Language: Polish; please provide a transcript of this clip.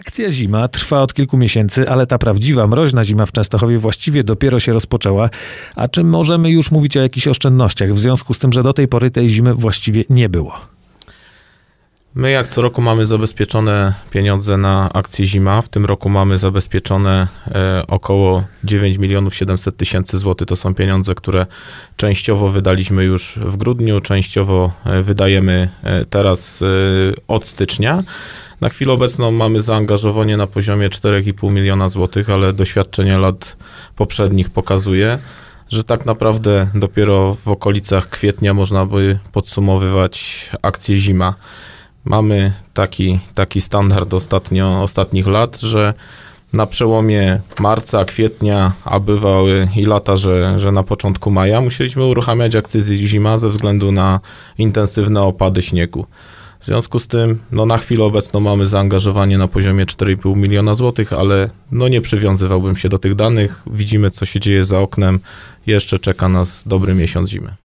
Akcja zima trwa od kilku miesięcy, ale ta prawdziwa mroźna zima w Częstochowie właściwie dopiero się rozpoczęła. A czy możemy już mówić o jakichś oszczędnościach w związku z tym, że do tej pory tej zimy właściwie nie było? My jak co roku mamy zabezpieczone pieniądze na akcję zima. W tym roku mamy zabezpieczone e, około 9 milionów 700 tysięcy złotych. To są pieniądze, które częściowo wydaliśmy już w grudniu, częściowo e, wydajemy e, teraz od stycznia. Na chwilę obecną mamy zaangażowanie na poziomie 4,5 miliona złotych, ale doświadczenie lat poprzednich pokazuje, że tak naprawdę dopiero w okolicach kwietnia można by podsumowywać akcję zima. Mamy taki, taki standard ostatnio, ostatnich lat, że na przełomie marca, kwietnia, a bywały i lata, że, że na początku maja musieliśmy uruchamiać akcję zima ze względu na intensywne opady śniegu. W związku z tym, no na chwilę obecną mamy zaangażowanie na poziomie 4,5 miliona złotych, ale no nie przywiązywałbym się do tych danych. Widzimy, co się dzieje za oknem. Jeszcze czeka nas dobry miesiąc zimy.